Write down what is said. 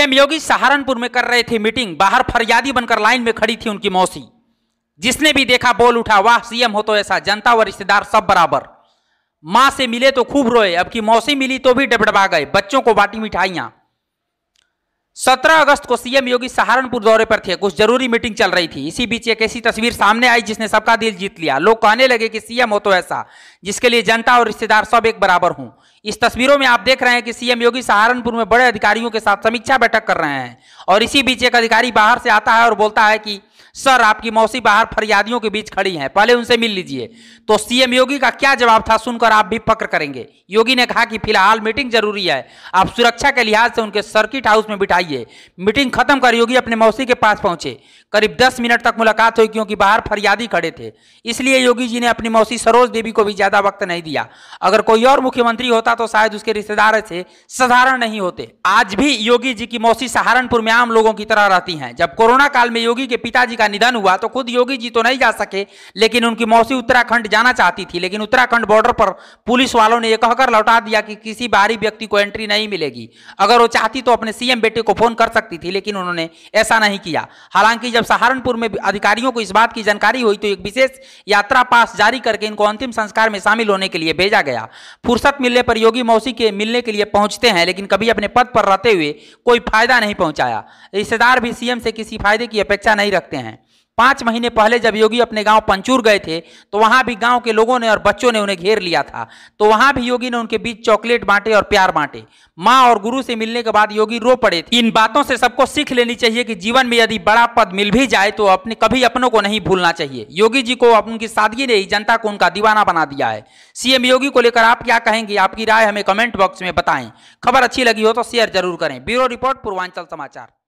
CM योगी सहारनपुर में कर रहे थे मीटिंग बाहर फरियादी बनकर लाइन में खड़ी थी उनकी मौसी जिसने भी देखा बोल उठा वाह सीएम हो तो ऐसा जनता व रिश्तेदार सब बराबर माँ से मिले तो खूब रोए अब की मौसी मिली तो भी डबडबा गए बच्चों को बाटी मिठाइयाँ सत्रह अगस्त को सीएम योगी सहारनपुर दौरे पर थे कुछ जरूरी मीटिंग चल रही थी इसी बीच एक ऐसी तस्वीर सामने आई जिसने सबका दिल जीत लिया लोग कहने लगे कि सीएम हो तो ऐसा जिसके लिए जनता और रिश्तेदार सब एक बराबर हूं इस तस्वीरों में आप देख रहे हैं कि सीएम योगी सहारनपुर में बड़े अधिकारियों के साथ समीक्षा बैठक कर रहे हैं और इसी बीच एक अधिकारी बाहर से आता है और बोलता है कि सर आपकी मौसी बाहर फरियादियों के बीच खड़ी हैं पहले उनसे मिल लीजिए तो सीएम योगी का क्या जवाब था सुनकर आप भी पक्र करेंगे योगी ने कहा कि फिलहाल मीटिंग जरूरी है आप सुरक्षा के लिहाज से उनके सर्किट हाउस में बिठाइए मीटिंग खत्म कर योगी अपने मौसी के पास पहुंचे करीब दस मिनट तक मुलाकात हुई क्योंकि बाहर फरियादी खड़े थे इसलिए योगी जी ने अपनी मौसी सरोज देवी को भी ज्यादा वक्त नहीं दिया अगर कोई और मुख्यमंत्री होता तो शायद उसके रिश्तेदार ऐसे साधारण नहीं होते आज भी योगी जी की मौसी सहारनपुर में आम लोगों की तरह रहती हैं जब कोरोना काल में योगी के पिताजी का निधन हुआ तो खुद योगी जी तो नहीं जा सके लेकिन उनकी मौसी उत्तराखंड जाना चाहती थी लेकिन उत्तराखंड बॉर्डर पर पुलिस वालों ने यह कहकर लौटा दिया कि किसी बाहरी व्यक्ति को एंट्री नहीं मिलेगी अगर वो चाहती तो अपने सीएम बेटे को फोन कर सकती थी लेकिन उन्होंने ऐसा नहीं किया हालांकि जब सहारनपुर में अधिकारियों को इस बात की जानकारी हुई तो एक विशेष यात्रा पास जारी करके इनको अंतिम संस्कार में शामिल होने के लिए भेजा गया फुर्सत मिलने पर योगी मौसी के मिलने के लिए पहुंचते हैं लेकिन कभी अपने पद पर रहते हुए कोई फायदा नहीं पहुंचाया रिश्तेदार भी सीएम से किसी फायदे की अपेक्षा नहीं रखते हैं पांच महीने पहले जब योगी अपने गांव पंचूर गए थे तो वहां भी गांव के लोगों ने और बच्चों ने उन्हें घेर लिया था तो वहां भी योगी ने उनके बीच चॉकलेट बांटे और प्यार बांटे माँ और गुरु से मिलने के बाद योगी रो पड़े थे इन बातों से सबको सीख लेनी चाहिए कि जीवन में यदि बड़ा पद मिल भी जाए तो अपने कभी अपनों को नहीं भूलना चाहिए योगी जी को उनकी सादगी ने ही जनता को उनका दीवाना बना दिया है सीएम योगी को लेकर आप क्या कहेंगे आपकी राय हमें कमेंट बॉक्स में बताएं खबर अच्छी लगी हो तो शेयर जरूर करें ब्यूरो रिपोर्ट पूर्वांचल समाचार